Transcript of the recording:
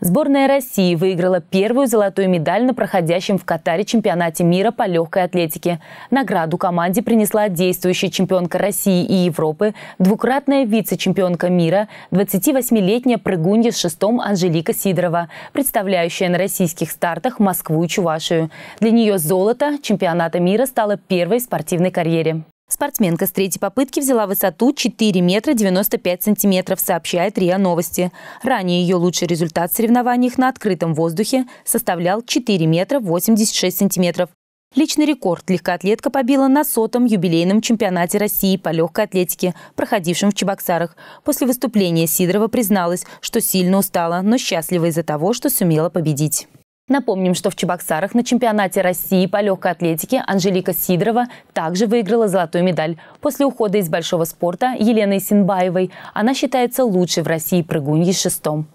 Сборная России выиграла первую золотую медаль на проходящем в Катаре чемпионате мира по легкой атлетике. Награду команде принесла действующая чемпионка России и Европы, двукратная вице-чемпионка мира, 28-летняя прыгунья с шестом Анжелика Сидорова, представляющая на российских стартах Москву и Чувашию. Для нее золото чемпионата мира стало первой в спортивной карьере. Спортсменка с третьей попытки взяла высоту 4 метра 95 сантиметров, сообщает РИА Новости. Ранее ее лучший результат в соревнованиях на открытом воздухе составлял 4 метра 86 сантиметров. Личный рекорд легкоатлетка побила на сотом юбилейном чемпионате России по легкой атлетике, проходившем в Чебоксарах. После выступления Сидорова призналась, что сильно устала, но счастлива из-за того, что сумела победить. Напомним, что в Чебоксарах на чемпионате России по легкой атлетике Анжелика Сидорова также выиграла золотую медаль. После ухода из большого спорта Еленой Синбаевой она считается лучшей в России прыгуньей шестом.